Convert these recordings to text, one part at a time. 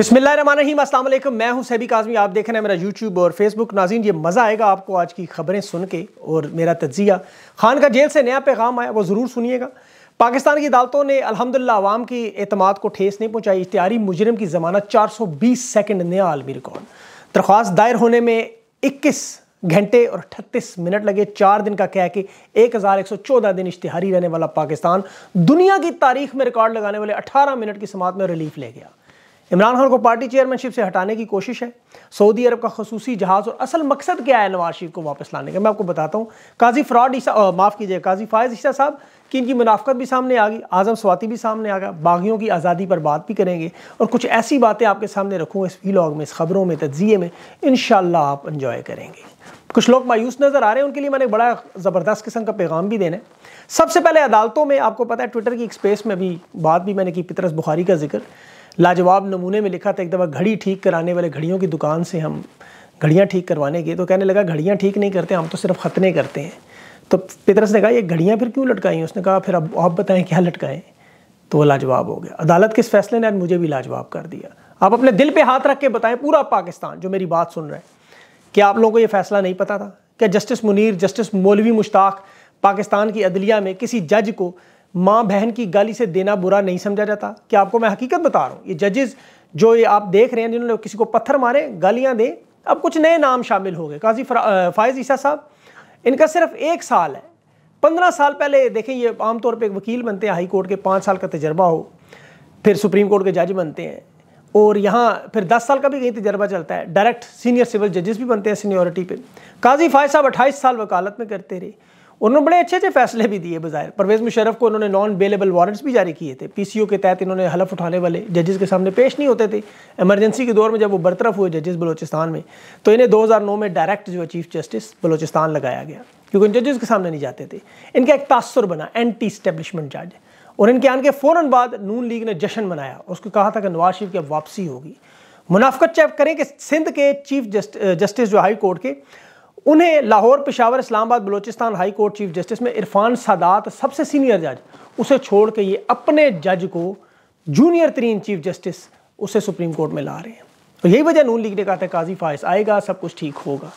बिस्मिल्लाम मैं हूं सैबी काजमी आप देख रहे हैं मेरा यूट्यूब और फेसबुक नाजीन ये मज़ा आएगा आपको आज की खबरें सुन के और मेरा तजिया खान का जेल से नया पैगाम आया वो ज़रूर सुनिएगा पाकिस्तान की अदालतों ने अलहमदिल्ला आवाम की अतमाद को ठेस नहीं पहुँचाई इश्तारी मुजरम की ज़मानत चार सौ बीस सेकेंड नया आलमी रिकॉर्ड दरख्वास्त दायर होने में इक्कीस घंटे और अठतीस मिनट लगे चार दिन का कह के एक हज़ार एक सौ चौदह दिन इश्तहारी रहने वाला पाकिस्तान दुनिया की तारीख में रिकॉर्ड लगाने वाले अठारह मिनट की समात में रिलीफ ले गया इमरान खान को पार्टी चेयरमैनशिप से हटाने की कोशिश है सऊदी अरब का खसूसी जहाज और असल मकसद क्या है नवाज शरीफ को वापस लाने का मैं आपको बताता हूँ काजी फ्रॉड ईसा माफ़ कीजिए काजी फायज़ ईसा साहब कि इनकी मुनाफ्त भी सामने आ गई आज़म स्वाति भी सामने आ गया बागियों की आज़ादी पर बात भी करेंगे और कुछ ऐसी बातें आपके सामने रखूँगा इस वीलॉग में इस खबरों में तजिए में इन आप इन्जॉय करेंगे कुछ लोग मायूस नज़र आ रहे हैं उनके लिए मैंने बड़ा ज़बरदस्त किस्म का पैगाम भी देना है सबसे पहले अदालतों में आपको पता है ट्विटर की एक स्पेस में भी बात भी मैंने की पितरस बुखारी का जिक्र लाजवाब नमूने में लिखा था एक दफ़ा घड़ी ठीक कराने वाले घड़ियों की दुकान से हम घड़ियाँ ठीक करवाने गए तो कहने लगा घड़ियाँ ठीक नहीं करते हम तो सिर्फ खतने करते हैं तो पितरस ने कहा ये घड़ियाँ फिर क्यों लटकाई उसने कहा फिर अब आप बताएं क्या लटकाएं तो वो लाजवाब हो गया अदालत के इस फैसले ने आज मुझे भी लाजवाब कर दिया आप अपने दिल पे हाथ रख के बताएं पूरा पाकिस्तान जो मेरी बात सुन रहा है क्या आप लोगों को ये फैसला नहीं पता था क्या जस्टिस मुनीर जस्टिस मौलवी मुश्ताक पाकिस्तान की अदलिया में किसी जज को माँ बहन की गाली से देना बुरा नहीं समझा जाता क्या आपको मैं हकीकत बता रहा हूँ ये जजेस जो ये आप देख रहे हैं जिन्होंने किसी को पत्थर मारे गालियाँ दें अब कुछ नए नाम शामिल हो गए काजी फायज़ ईसा साहब इनका सिर्फ एक साल है पंद्रह साल पहले देखें ये आमतौर पर एक वकील बनते हैं हाई कोर्ट के पाँच साल का तजर्बा हो फिर सुप्रीम कोर्ट के जज बनते हैं और यहाँ फिर दस साल का भी कहीं तजर्बा चलता है डायरेक्ट सीनियर सिविल जजेस भी बनते हैं सीनियोरिटी पर काजी फायज साहब अट्ठाईस साल वकालत में करते रहे उन्होंने बड़े अच्छे अच्छे फैसले भी दिए बजाय परवेज़ मुशरफ को उन्होंने नॉन बेलेबल वारंट्स भी जारी किए थे पीसीओ के तहत इन्होंने हलफ उठाने वाले जजेस के सामने पेश नहीं होते थे एमरजेंसी के दौर में जब वो बरतरफ हुए जजेस बलोचिस्तान में तो इन्हें 2009 में डायरेक्ट जो चीफ जस्टिस बलोचिस्तान लगाया गया क्योंकि इन जजेस के सामने नहीं जाते थे इनका एक तासर बना एंटी इस्टेब्लिशमेंट जज और इनके आने के फ़ौर बाद नून लीग ने जश्न मनाया उसको कहा था कि नवाज शरीफ की अब वापसी होगी मुनाफ्त चेक करें कि सिंध के चीफ जस्ट, जस्टिस जो हाई कोर्ट के उन्हें Lahore Peshawar Islamabad Balochistan high court chief justice में इरफान सादात सबसे सीनियर जज उसे छोड़ के ये अपने जज को जूनियर तरीन चीफ जस्टिस उसे सुप्रीम कोर्ट में ला रहे हैं तो यही वजह नून लीग ने कहा था काजी फायस आएगा सब कुछ ठीक होगा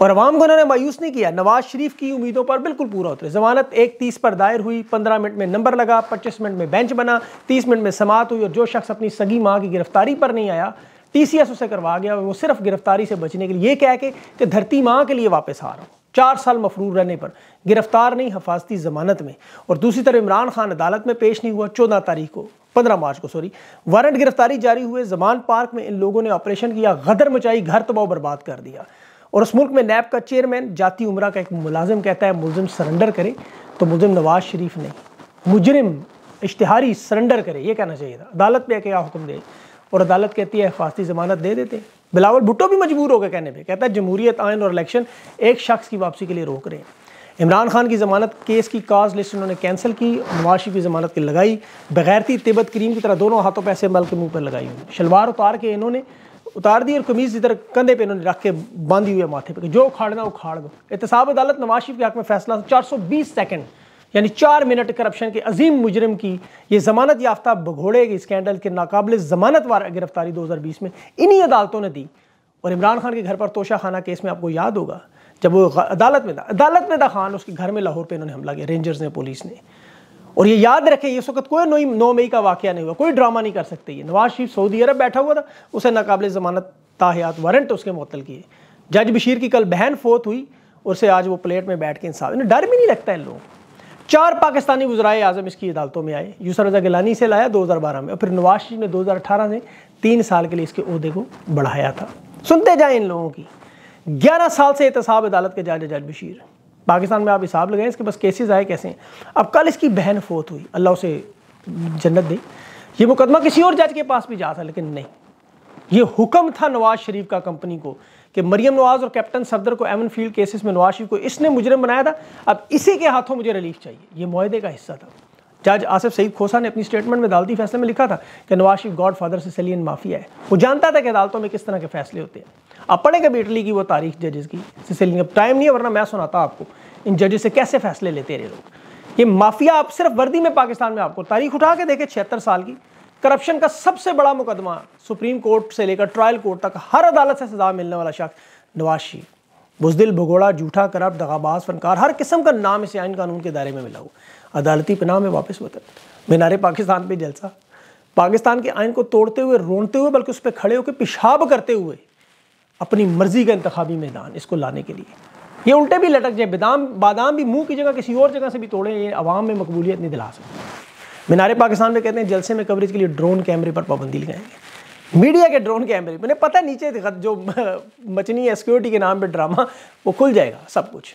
और अवाम को उन्होंने मायूस नहीं किया नवाज शरीफ की उम्मीदों पर बिल्कुल पूरा उतरे जमानत एक तीस पर दायर हुई पंद्रह मिनट में नंबर लगा पच्चीस मिनट में बेंच बना तीस मिनट में समात हुई और जो शख्स अपनी सगी माँ की गिरफ्तारी पर नहीं आया टीसीएस उसे करवा गया वो सिर्फ गिरफ्तारी से बचने के लिए ये कह के कि धरती माँ के लिए वापस आ रहा हूँ चार साल मफरूर रहने पर गिरफ्तार नहीं हफाजती जमानत में और दूसरी तरफ इमरान खान अदालत में पेश नहीं हुआ चौदह तारीख को पंद्रह मार्च को सॉरी वारंट गिरफ्तारी जारी हुए जमान पार्क में इन लोगों ने ऑपरेशन किया गदर मचाई घर तबाह बर्बाद कर दिया और उस मुल्क में नैब का चेयरमैन जाती उम्र का एक मुलाजिम कहता है मुलिम सरेंडर करे तो मुलिम नवाज शरीफ नहीं मुजरिम इश्तहारी सरेंडर करे ये कहना चाहिए था अदालत में क्या हुक्म दे और अदालत कहती है हिफाजती जमानत दे देते हैं बिलावल भुट्टो भी मजबूर हो गए कहने पर कहता है जमहूरियत आयन और इलेक्शन एक शख्स की वापसी के लिए रोक रहे हैं इमरान खान की जमानत केस की काज लिस्ट उन्होंने कैंसिल की नवाज शरीफ की जमानत की लगाई बगैरती तिब्बत क्रीम की तरह दोनों हाथों पैसे मल के मुंह पर लगाई हुई शलवार उतार के इन्होंने उतार दी और कमीज इधर कंधे पे इन्होंने रख के बांधी हुई है माथे पे जो उखाड़ना उखाड़ दो एहतसाब अदालत नवाज शरीफ के हक में फैसला चार सौ बीस सेकेंड यानी चार मिनट करप्शन के अजीम मुजरम की ये जमानत याफ्ता भगोड़े के स्कैंडल के नाकबले ज़मानत वार गिरफ्तारी 2020 में इन्हीं अदालतों ने दी और इमरान खान के घर पर तोशा खाना केस में आपको याद होगा जब वो अदालत में था अदालत में था खान उसके घर में लाहौर पर इन्होंने हमला किया रेंजर्स ने पुलिस ने और ये याद रखें इस वक्त कोई नौ नौ मई का वाक़ नहीं हुआ कोई ड्रामा नहीं कर सकते ये नवाज शरीफ सऊदी अरब बैठा हुआ था उसे नाकबले ज़मानत ताहियात वारंट उसके मुतल किए जज बशीर की कल बहन फोत हुई और उसे आज वो प्लेट में बैठ के इंसाफ इन्हें डर भी नहीं लगता है लोगों को चार पाकिस्तानी वजराए आजम इसकी अदालतों में आए यूसर रजा गिलानी से लाया 2012 में और फिर नवाज शरीफ ने 2018 में तीन साल के लिए इसके अहदे को बढ़ाया था सुनते जाएं इन लोगों की ग्यारह साल से एहतसाब अदालत के जाने जज बशीर पाकिस्तान में आप हिसाब लगाए इसके पास केसेस आए कैसे हैं अब कल इसकी बहन फोत हुई अल्लाह उसे जन्नत दी ये मुकदमा किसी और जज के पास भी जा था लेकिन नहीं ये हुक्म था नवाज शरीफ का कंपनी को कि मरियम नवाज़ और कैप्टन सफदर को एमन फील्ड केसेस में नवाज को इसने मुजरम बनाया था अब इसी के हाथों मुझे रिलीफ चाहिए ये माहदे का हिस्सा था जज आसिफ सईद खोसा ने अपनी स्टेटमेंट में अदालती फैसले में लिखा था कि नवाज शरीफ गॉड फादर से सलीन माफिया है वो जानता था कि अदालतों में किस तरह के फैसले होते हैं आप पढ़ेंगे बेटली की वो तारीख जजेस की सिसलिन अब टाइम नहीं है वरना मैं सुनाता आपको इन जजेस से कैसे फैसले लेते रहे लोग ये माफिया आप सिर्फ वर्दी में पाकिस्तान में आपको तारीख उठा के देखे छिहत्तर साल की करप्शन का सबसे बड़ा मुकदमा सुप्रीम कोर्ट से लेकर ट्रायल कोर्ट तक हर अदालत से सजा मिलने वाला शख्स नवाज शरीफ बुजदिल भगोड़ा जूठा करप्ट दगाबाज फनकार हर किस्म का नाम इसे आइन कानून के दायरे में मिला हो अदालती पनाह में वापस वतन मीनारे पाकिस्तान पर जलसा पाकिस्तान के आइन को तोड़ते हुए रोनते हुए बल्कि उस पर खड़े होकर पेशाब करते हुए अपनी मर्जी का इंतबी मैदान इसको लाने के लिए ये उल्टे भी लटक जाए बादाम बादाम भी मुंह की जगह किसी और जगह से भी तोड़े ये आवाम में मकबूलियत नहीं दिला सकते मीनारे पाकिस्तान में कहते हैं जलसे में कवरेज के लिए ड्रोन कैमरे पर पाबंदी लगाएंगे मीडिया के ड्रोन कैमरे मैंने पता नीचे जो मचनी है सिक्योरिटी के नाम पर ड्रामा वो खुल जाएगा सब कुछ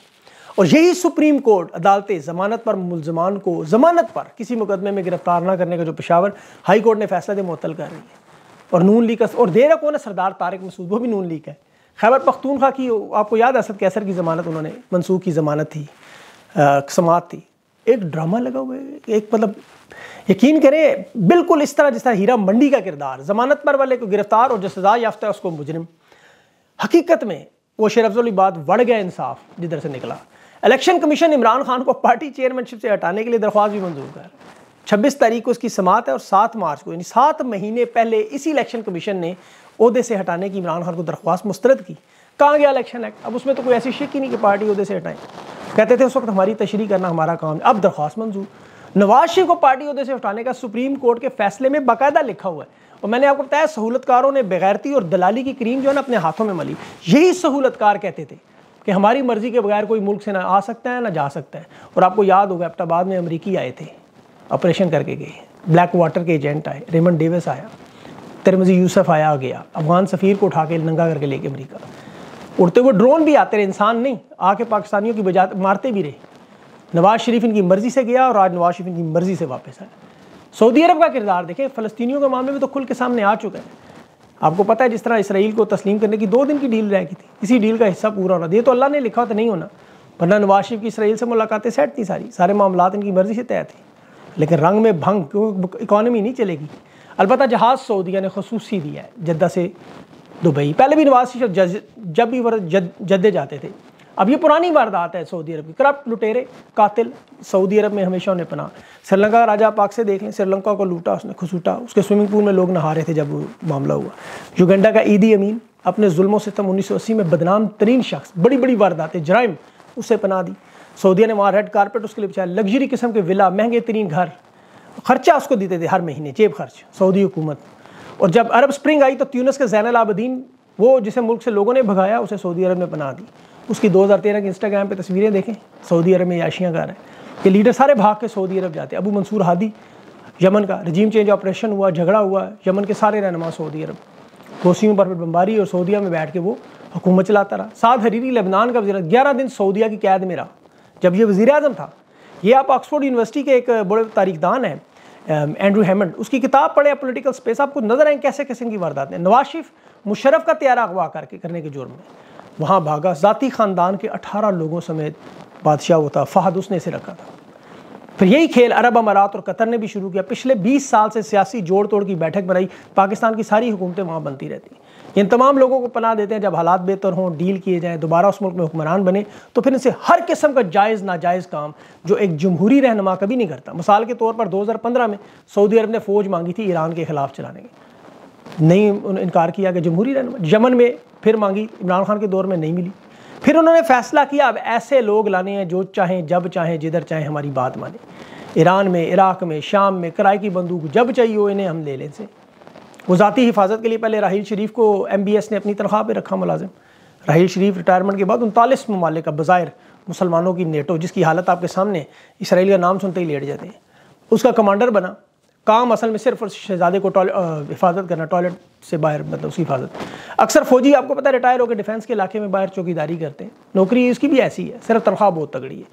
और यही सुप्रीम कोर्ट अदालतें जमानत पर मुलजमान को जमानत पर किसी मुकदमे में गिरफ्तार ना करने का जो पेशावर हाई कोर्ट ने फैसला दे मुतल कर रही है और नून लीग का और देर कौन है सरदार तारक मसूद वो भी नून लीग है खैबर पख्तूनखा की आपको याद असद कैसर की ज़मानत उन्होंने मनसूख की ज़मानत थी समात थी एक ड्रामा लगा हुआ है एक मतलब यकीन करें बिल्कुल इस तरह जिस तरह हीरा मंडी का किरदार जमानत पर वाले को गिरफ्तार और जो सजा याफ्ता है उसको मुजरिम हकीकत में वो शेरफ अफजल बात बढ़ गया इंसाफ जिधर से निकला इलेक्शन कमीशन इमरान खान को पार्टी चेयरमैनशिप से हटाने के लिए दरख्वास्त भी मंजूर कर छब्बीस तारीख को उसकी समात है और सात मार्च को यानी सात महीने पहले इसी इलेक्शन कमीशन ने अहदे से हटाने की इमरान खान को दरख्वास्त मुस्तरद की कहाँ गया इलेक्शन एक्ट अब उसमें तो कोई ऐसी शिक ही नहीं कि पार्टी उहदे से हटाएं कहते थे उस वक्त हमारी तशरी करना हमारा काम अब दरख्वास्त मंजूर नवाज शरीफ को पार्टी अहदे से हटाने का सुप्रीम कोर्ट के फैसले में बाकायदा लिखा हुआ है और मैंने आपको बताया सहूलतकारों ने बगैरती और दलाली की क्रीम जो है ना अपने हाथों में मली यही सहूलतकार कहते थे कि हमारी मर्ज़ी के बगैर कोई मुल्क से ना आ सकता है ना जा सकता है और आपको याद होगा एप्टाबाद में अमरीकी आए थे ऑपरेशन करके गए ब्लैक वाटर के एजेंट आए रेमन डेविस आया तिरमजी यूसफ आया गया अफगान सफ़ीर को उठा के नंगा करके लेके अमरीका उड़ते हुए ड्रोन भी आते रहे इंसान नहीं आके पाकिस्तानियों की बजा मारते भी रहे नवाज शरीफ इनकी मर्ज़ी से गया और आज नवाज शरीफ इनकी मर्ज़ी से वापस आया सऊदी अरब का किरदार देखें फ़लस्तियों के मामले में तो खुल के सामने आ चुका है आपको पता है जिस तरह इसराइल को तस्लीम करने की दो दिन की डील रह गई थी इसी डील का हिस्सा पूरा होना दिए तो अल्लाह ने लिखा तो नहीं होना वरना नवाज शरीफ की इसराइल से मुलाकातें सेट थी सारी सारे मामला इनकी मर्ज़ी से तय थे लेकिन रंग में भंग क्योंकि इकानमी नहीं चलेगी अलबत् जहाज़ सऊदिया ने खसूसी दिया है जद्दा से दुबई पहले भी नवाज शरीफ जज, जब भी जद, जद्दे जाते थे अब ये पुरानी वारदात है सऊदी अरब की करप्ट लुटेरे कातिल सऊदी अरब में हमेशा उन्हें पना श्रीलंका राजा पाक से देख लें श्रीलंका को लूटा उसने खसूटा उसके स्विमिंग पूल में लोग नहा रहे थे जब मामला हुआ युगंडा का ईदी अमीन अपने जुल्मों तम उन्नीस सौ अस्सी में बदनाम तरीन शख्स बड़ी बड़ी वारदातें जराइम उसे पना दी सऊदिया ने वहाँ रेड कारपेट उसके लिए बिछाया लग्जरी किस्म के विला महंगे तरीन घर खर्चा उसको देते थे हर महीने जेब खर्च सऊदी हुकूमत और जब अरब स्प्रिंग आई तो त्यूनस के जैन आबदीन वो जिसे मुल्क से लोगों ने भगाया उसे सऊदी अरब ने बना दी उसकी 2013 की इंस्टाग्राम पे तस्वीरें देखें सऊदी अरब में याशियाँ गा रहे हैं ये लीडर सारे भाग के सऊदी अरब जाते अबू मंसूर हादी यमन का रजीम चेंज ऑपरेशन हुआ झगड़ा हुआ यमन के सारे रहनमा सऊदी अरब दोषियों पर बमबारी और सऊदिया में बैठ के वो हुकूमत चलाता रहा साद हरीरी लेबनान का वजीरा ग्यारह दिन सऊदिया की कैद में रहा जब ये वज़ी अजम था ये आप ऑक्सफोर्ड यूनिवर्सिटी के एक बड़े तारीखदान हैं एंड्रू um, हेमंड उसकी किताब पढ़े पोलिटिकल स्पेस आपको नजर आए कैसे किस्म की वारदात नवाशिफ नवाज मुशरफ का त्यारा अगवा करके करने के जुर्म में वहाँ भागा ज़ाती ख़ानदान के अठारह लोगों समेत बादशाह होता फहद उसने इसे रखा था फिर यही खेल अरब अमारात और कतर ने भी शुरू किया पिछले 20 साल से सियासी जोड़ तोड़ की बैठक बनाई पाकिस्तान की सारी हुकूमतें वहाँ बनती रहती इन तमाम लोगों को पना देते हैं जब हालात बेहतर हों डील किए जाएँ दोबारा उस मुल्क में हुक्मरान बने तो फिर इनसे हर किस्म का जायज़ नाजायज़ काम जो एक जमहूरी रहनमा कभी नहीं करता मिसाल के तौर पर दो हज़ार पंद्रह में सऊदी अरब ने फ़ौज मांगी थी ईरान के खिलाफ चलाने की नहीं इनकार किया कि जमहूरी रहन यमन में फिर मांगी इमरान खान के दौर में नहीं मिली फिर उन्होंने फैसला किया अब ऐसे लोग लाने हैं जो चाहें जब चाहें जिधर चाहें हमारी बात माने ईरान में इराक में शाम में कराई की बंदूक जब चाहिए हो इन्हें हम ले लें से वो ज़ाती हिफाजत के लिए पहले राहील शरीफ को एम बी एस ने अपनी तनख्वाह पर रखा मुलाजिम राहील शरीफ रिटायरमेंट के बाद उनतालीस ममालिक का बज़ाहिर मुसलमानों की नेटो जिसकी हालत आपके सामने इसराइल का नाम सुनते ही लेट जाते हैं उसका कमांडर बना काम असल में सिर्फ और शहजादे को हिफाजत करना टॉयलेट से बाहर मतलब उसकी हिफाजत अक्सर फौजी आपको पता है रिटायर होकर डिफेंस के इलाके में बाहर चौकीदारी करते हैं नौकरी उसकी भी ऐसी है सिर्फ तनख्वाह बहुत तगड़ी है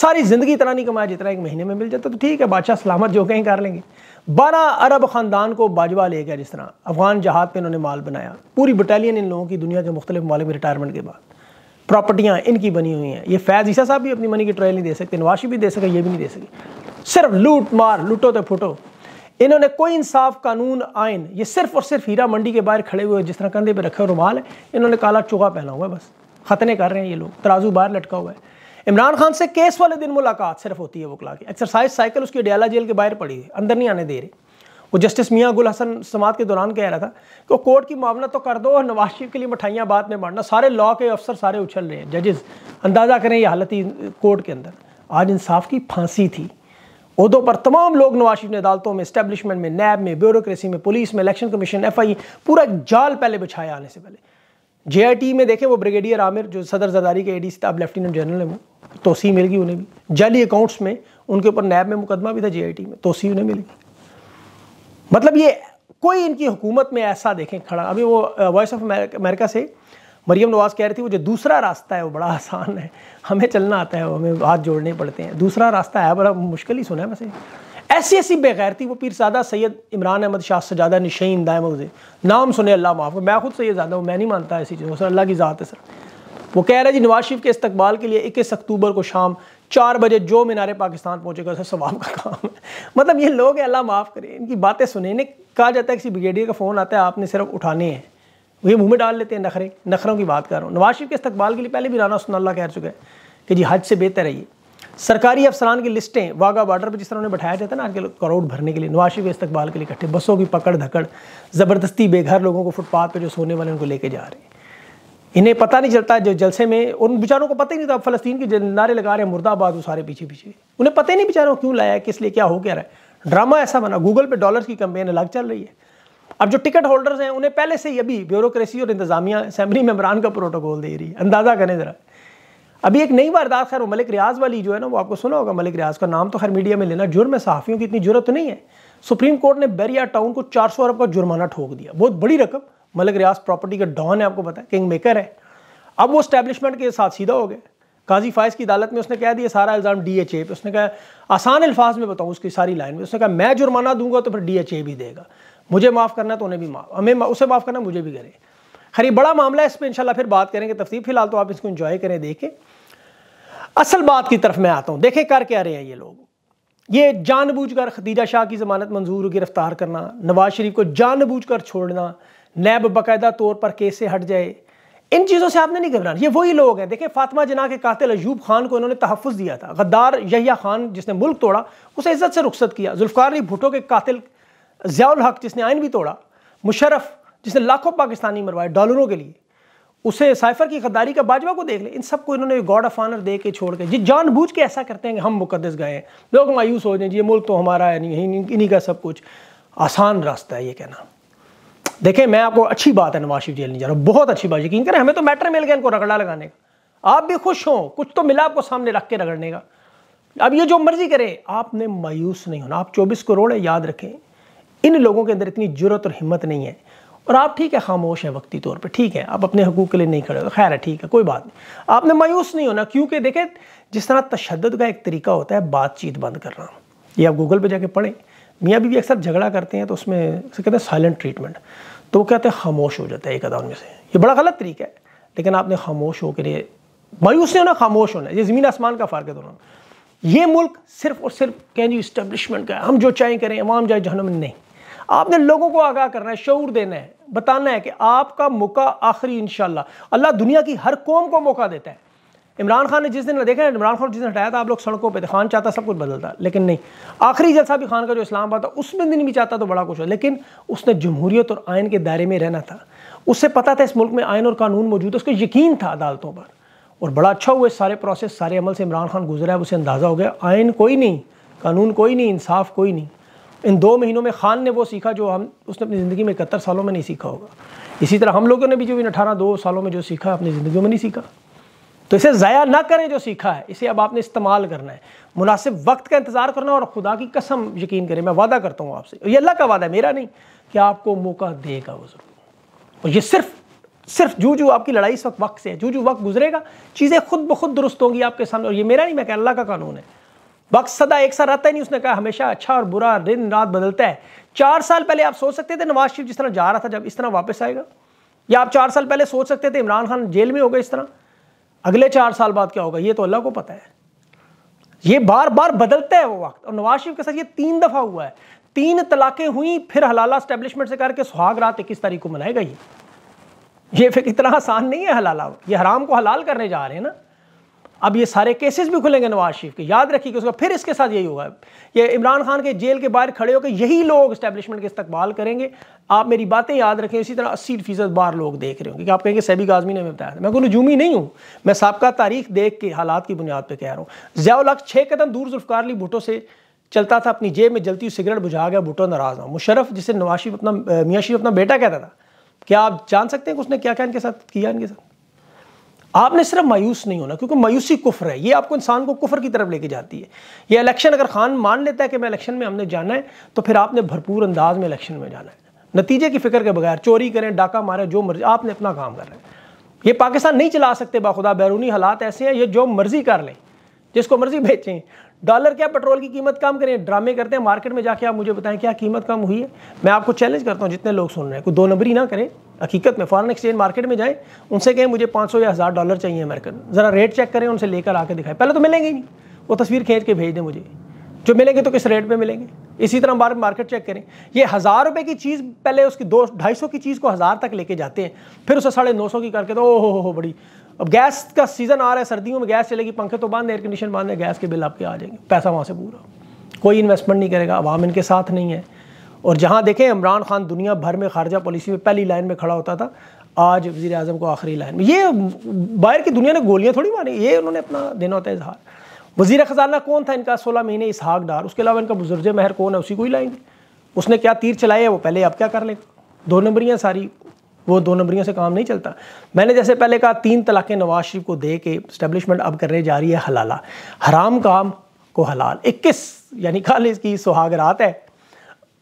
सारी ज़िंदगी इतना नहीं कमाया जितना एक महीने में मिल जाता तो ठीक है बादशाह सलामत जो कहीं कर लेंगे बारह अरब ख़ानदान को बाजवा ले गया जिस तरह अफगान जहाज पर इन्होंने माल बनाया पूरी बटालियन इन लोगों की दुनिया के मुख्तलिफ मालिक में रिटायरमेंट के बाद प्रॉपर्टियाँ इनकी बनी हुई हैं ये फैज़ ईसा साहब भी अपनी मनी की ट्रायल नहीं दे सकते नवाशी भी दे सके ये भी नहीं दे सके सिर्फ लूट मार लूटो तो फूटो इन्होंने कोई इंसाफ कानून आयन ये सिर्फ और सिर्फ हीरा मंडी के बाहर खड़े हुए जिस तरह कंधे पर रखे रुमाल है इन्होंने काला चुगा पहना हुआ है बस खतने कर रहे हैं ये लोग तराजू बाहर लटका हुआ है इमरान खान से केस वाले दिन मुलाकात सिर्फ होती है वकला की एक्सरसाइज साइकिल उसकी डियाला जेल के बाहर पड़ी है अंदर नहीं आने दे रही वो जस्टिस मियाँ गुल हसन समात के दौरान कह रहा था कि कोर्ट की मामला तो कर दो और नवाज शरीफ के लिए मठाइयाँ बाद में बांटना सारे लॉ के अफसर सारे उछल रहे हैं जजेस अंदाज़ा करें ये हालत ही कोर्ट के अंदर आज इंसाफ की फांसी थी उहदों पर तमाम लोग नवाज शरीफ ने अदालतों में इस्टेब्लिशमेंट में नैब में ब्यूरोक्रेसी में पुलिस में इलेक्शन कमीशन एफ आई पूरा एक जाल पहले बिछाया आने से पहले जे आई टी में देखें वो ब्रिगेडियर आमिर जो सदर जदारी के ए डी अब लेफ्टिनेंट जनरल हैं वो तोसी मिल गई उन्हें भी जाली अकाउंट्स में उनके ऊपर नैब में मुकदमा भी था जे आई टी में तोसी उन्हें गई मतलब ये कोई इनकी हुकूमत में ऐसा देखें खड़ा अभी वो वॉइस ऑफ अमेरिका से मरियम नवाज़ कह रही थी वो जो दूसरा रास्ता है वो बड़ा आसान है हमें चलना आता है वो हमें हाथ जोड़ने पड़ते हैं दूसरा रास्ता है बड़ा मुश्किल ही सुना है वैसे ऐसी ऐसी बेगैरती वो सादा सैयद इमरान अहमद शाह ज़्यादा निशीन दाए मुझे नाम सुने अल्लाह माफ़ मैं खुद सैयद ज़्यादा हूँ मैं नहीं मानता ऐसी चीज़ों सर अल्लाह की ज़ात है सर वो कह रहे हैं जी नवाज शरीफ के इस्तबाल के लिए इक्कीस अक्टूबर को शाम चार बजे जो मीनारे पाकिस्तान पहुँचेगा सर सवाब का काम है मतलब ये लोग हैं अल्लाह माफ़ करें इनकी बातें सुने इन्हें कहा जाता है किसी ब्रिगेडियर का फ़ोन आता है आपने सिर्फ उठाने हैं वही मुंह में डाल लेते हैं नखरे नखरों की बात कर रहा हूँ नवाज शरीफ के इस्तकबाल के लिए पहले भी राना सुनल्ला कह चुका है कि जी हज से बेहतर है ये सरकारी अफसरान की लिस्टें वाघा बॉर्डर पर जिस तरह उन्हें बैठाया जाता है ना आजकल करोड़ भरने के लिए नवाज शरीफ के इस्तकबाल के लिए इकट्ठे बसों की पकड़ धकड़ ज़बरदस्ती बेघर लोगों को फुटपाथ पर जो सोने वाले उनको लेके जा रहे हैं इन्हें पता नहीं चलता जो जलसे में उन बेचारों को पता ही नहीं था फ़लस्तीन के नारे लगा रहे हैं मुर्दाबाद वो सारे पीछे पीछे उन्हें पता ही नहीं बेचारों क्यों लाया किस लिए क्या हो क्या रहा है ड्रामा ऐसा बना गूगल पर डॉलर की कंपेन अलग चल रही है अब जो टिकट होल्डर्स हैं उन्हें पहले से ही अभी ब्यूरोक्रेसी और इंतजामिया असम्बली मेम्बरान का प्रोटोकॉल दे रही है अंदाज़ा करें ज़रा अभी एक नई वारदात खैर मलिक रियाज वाली जो है ना वो आपको सुना होगा मलिक रियाज का नाम तो खैर मीडिया में लेना जुर्म है सहाफ़ियों की इतनी जरूरत तो नहीं है सुप्रीम कोर्ट ने बैरिया टाउन को चार सौ अरब का जुर्माना ठोक दिया बहुत बड़ी रकम मलिक रियाज प्रॉपर्टी का डॉन है आपको पता है किंग मेकर है अब वो स्टैब्लिशमेंट के साथ सीधा हो गया काजी फायज की अदालत में उसने कह दिया सारा इल्ज़ाम डी एच ए पे उसने कहा आसान अल्फाज में बताऊँ उसकी सारी लाइन में उसने कहा मैं जुर्माना दूंगा तो फिर डी एच ए भी देगा मुझे माफ़ करना तो उन्हें भी माफ हमें उसे माफ़ करना मुझे भी करे ये बड़ा मामला है इस पर इंशाल्लाह फिर बात करेंगे तफसील फिलहाल तो आप इसको इंजॉय करें देखें असल बात की तरफ मैं आता हूँ देखें कर क्या रहे हैं ये लोग ये कर खदीजा शाह की ज़मानत मंजूर गिरफ्तार करना नवाज शरीफ को कर छोड़ना नैब बाकायदा तौर पर केस से हट जाए इन चीज़ों से आपने नहीं घबराना ये वही लोग हैं देखें फातिमा जना के कातिल अयूब खान को इन्होंने तहफ़ दिया था गद्दार यहीया खान जिसने मुल्क तोड़ा उसे इज्जत से रुखसत किया जुल्फ़ार अली भुटो के कातिल ज़ियाउल हक जिसने आइन भी तोड़ा मुशरफ जिसने लाखों पाकिस्तानी मरवाए डॉलरों के लिए उसे साइफर की गद्दारी का बाजवा को देख ले इन सबको इन्होंने गॉड ऑफ ऑनर दे के छोड़ के जी जानबूझ के ऐसा करते हैं कि हम मुकदस गए हैं लोग मायूस हो जाए जी ये मुल्क तो हमारा है नहीं इन्हीं का सब कुछ आसान रास्ता है ये कहना देखें मैं आपको अच्छी बात है नवाशिफ जेल नहीं जा रहा बहुत अच्छी बात यकीन करें हमें तो मैटर मिल गया इनको रगड़ा लगाने का आप भी खुश हों कुछ तो मिला आपको सामने रख के रगड़ने का अब ये जो मर्जी करें आपने मायूस नहीं होना आप चौबीस करोड़ है याद रखें इन लोगों के अंदर इतनी जरूरत और हिम्मत नहीं है और आप ठीक है खामोश हैं वक्ती तौर पर ठीक है आप अपने हकूक़ के लिए नहीं खड़े हो खैर है ठीक है कोई बात नहीं आपने मायूस नहीं होना क्योंकि देखें जिस तरह तशद का एक तरीका होता है बातचीत बंद करना ये आप गूगल पर जाके पढ़ें मियाँ भी अक्सर झगड़ा करते हैं तो उसमें उसे कहते हैं साइलेंट ट्रीटमेंट तो वो कहते हैं खामोश हो जाता है एक अदा उनमें से ये बड़ा गलत तरीका है लेकिन आपने खामोश होकर ये मायूस नहीं होना खामोश होना ये ज़मीन आसमान का फ़र्क है दोनों ये मुल्क सिर्फ और सिर्फ कैन यू इस्टबलिशमेंट का हम जो चाहें करें अवाम जाए जहनम नहीं आपने लोगों को आगाह करना है शौर देना है बताना है कि आपका मौका आखिरी इनशाला अल्लाह दुनिया की हर कौम को मौका देता है इमरान खान ने जिस दिन देखा है इमरान खान जिस दिन हटाया था आप लोग सड़कों पर खान चाहता सब कुछ बदलता लेकिन नहीं आखिरी जलसा भी खान का जो इस्लाम था उसमें दिन भी चाहता तो बड़ा कुछ हो लेकिन उसने जमहूरीत और आयन के दायरे में रहना था उससे पता था इस मुल्क में आयन और कानून मौजूद है उसको यकीन था अदालतों पर और बड़ा अच्छा हुआ इस सारे प्रोसेस सारे अमल से इमरान खान गुजरा है उसे अंदाज़ा हो गया आयन कोई नहीं कानून कोई नहीं इंसाफ कोई नहीं इन दो महीनों में खान ने वो सीखा जो हम उसने अपनी ज़िंदगी में इकहत्तर सालों में नहीं सीखा होगा इसी तरह हम लोगों ने भी जो इन अठारह दो सालों में जो सीखा अपनी ज़िंदगी में नहीं सीखा तो इसे ज़ाया ना करें जो सीखा है इसे अब आपने इस्तेमाल करना है मुनासिब वक्त का इंतज़ार करना और खुदा की कसम यकीन करें मैं वादा करता हूँ आपसे ये अल्लाह का वादा है मेरा नहीं कि आपको मौका देगा वो ज़रूर और ये सिर्फ सिर्फ जू जू आपकी लड़ाई इस वक्त वक्त से है जू जू वक्त गुजरेगा चीज़ें खुद ब खुद दुरुस्त होंगी आपके सामने और ये मेरा नहीं मैं कह अल्लाह का कानून है वक्त सदा एक सा रहता ही नहीं उसने कहा हमेशा अच्छा और बुरा दिन रात बदलता है चार साल पहले आप सोच सकते थे नवाज शरीफ जिस तरह जा रहा था जब इस तरह वापस आएगा या आप चार साल पहले सोच सकते थे इमरान खान जेल में होगा इस तरह अगले चार साल बाद क्या होगा ये तो अल्लाह को पता है ये बार बार बदलता है वो वक्त और नवाज शरीफ के साथ ये तीन दफ़ा हुआ है तीन तलाक़ें हुई फिर हलाला स्टैब्लिशमेंट से करके सुहाग रात इक्कीस तारीख को मनाएगा ये ये फिर इतना आसान नहीं है हलाला ये हराम को हलाल करने जा रहे हैं ना अब ये सारे केसेस भी खुलेंगे नवाज शरीफ के याद रखिए कि उसका फिर इसके साथ यही होगा ये इमरान खान के जेल के बाहर खड़े होकर यही लोग इस्टेब्लिशमेंट के इस्तकबाल करेंगे आप मेरी बातें याद रखें इसी तरह अस्सी फीसद बार लोग देख रहे होंगे कि आप कहेंगे सैबी गाजमी ने हमें बताया था मैं कोई नजूमी नहीं हूँ मैं सबका तारीख देख के हालात की बुनियाद पर कह रहा हूँ जयालक छः कदम दूर जुल्फकार ली भुटो से चलता था अपनी जेब में जलती हुई सिगरेट बुझा गया भुटो नाराज ना मुशरफ जिसे नवाज शरीफ अपना मियाँ शरीफ अपना बेटा कहता था क्या आप जान सकते हैं कि उसने क्या क्या इनके साथ किया इनके साथ आपने सिर्फ मायूस नहीं होना क्योंकि मायूसी कुफर है ये आपको इंसान को कुफर की तरफ लेके जाती है ये इलेक्शन अगर खान मान लेता है कि मैं इलेक्शन में हमने जाना है तो फिर आपने भरपूर अंदाज में इलेक्शन में जाना है नतीजे की फिक्र के बगैर चोरी करें डाका मारें जो मर्जी आपने अपना काम करना है ये पाकिस्तान नहीं चला सकते बाखुदा बैरूनी हालात ऐसे हैं ये जो मर्जी कर लें जिसको मर्जी बेचें डॉलर क्या पेट्रोल की कीमत कम करें ड्रामे करते हैं मार्केट में जाके आप मुझे बताएं क्या कीमत कम हुई है मैं आपको चैलेंज करता हूँ जितने लोग सुन रहे हैं कोई दो नंबरी ना करें हकीकत में फॉरेन एक्सचेंज मार्केट में जाएं उनसे कहें मुझे 500 या हज़ार डॉलर चाहिए अमेरिकन ज़रा रेट चेक करें उनसे लेकर आके दिखाएं पहले तो मिलेंगे ही नहीं वो तस्वीर खींच के भेज दें मुझे जो मिलेंगे तो किस रेट पर मिलेंगे इसी तरह बार मार्केट चेक करें ये हज़ार रुपये की चीज़ पहले उसकी दो ढाई सौ की चीज़ को हज़ार तक लेके जाते हैं फिर उसे साढ़े नौ सौ की करके तो ओ हो, बड़ी अब गैस का सीज़न आ रहा है सर्दियों में गैस चलेगी पंखे तो बंद एयर कंडीशन बंद है गैस के बिल आपके आ जाएंगे पैसा वहाँ से पूरा कोई इन्वेस्टमेंट नहीं करेगा अवाम इनके साथ नहीं है और जहाँ देखें इमरान खान दुनिया भर में खारजा पॉलिसी में पहली लाइन में खड़ा होता था आज वजी अजम को आखिरी लाइन में ये बाहर की दुनिया ने गोलियाँ थोड़ी मारी ये उन्होंने अपना देना होता है इजहार वजीर खजाना कौन था इनका सोलह महीने इसहाक डार उसके अलावा इनका बुजुर्ज महर कौन है उसी को ही लाएंगे उसने क्या तीर चलाए वो पहले आप क्या कर लें दो नंबरियाँ सारी वो दो नंबरियों से काम नहीं चलता मैंने जैसे पहले कहा तीन तलाक़ें नवाज शरीफ को दे के स्टैब्लिशमेंट अब करने जा रही है हलाला हराम काम को हलाल इक्कीस यानी कल इसकी सुहागरात है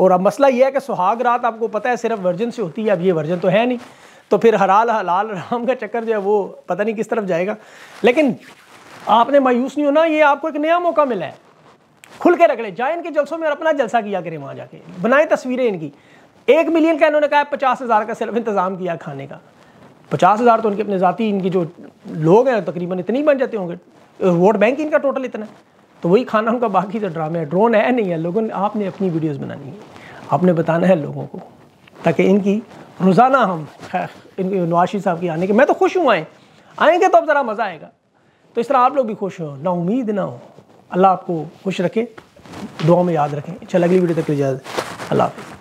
और अब मसला यह है कि सुहाग रात आपको पता है सिर्फ वर्जन से होती है अब ये वर्जन तो है नहीं तो फिर हराल हलाल राम का चक्कर जो है वो पता नहीं किस तरफ जाएगा लेकिन आपने मायूस नहीं होना ये आपको एक नया मौका मिला है खुल के रख ले जाए इनके जलसों में और अपना जलसा किया करें वहाँ जाके बनाए तस्वीरें इनकी एक मिलियन का इन्होंने कहा पचास हज़ार का सिर्फ इंतज़ाम किया खाने का पचास हज़ार तो उनके अपने ज़ाती इनकी जो लोग हैं तकरीबन इतने ही बन जाते होंगे वोट बैंक इनका टोटल इतना है तो वही खाना उनका बाकी तो ड्रामे है ड्रोन है नहीं है लोगों ने आपने अपनी वीडियोज़ बनानी है आपने बताना है लोगों को ताकि इनकी रोज़ाना हम इनके नवाशी साहब की आने के मैं तो खुश हूँ आए आएँगे तो अब ज़रा मज़ा आएगा तो इस तरह आप लोग भी खुश हों ना उम्मीद ना हो अल्लाह आपको खुश रखे दुआ में याद रखें चल अगली वीडियो तक इजाज़त अल्लाह हाफिज़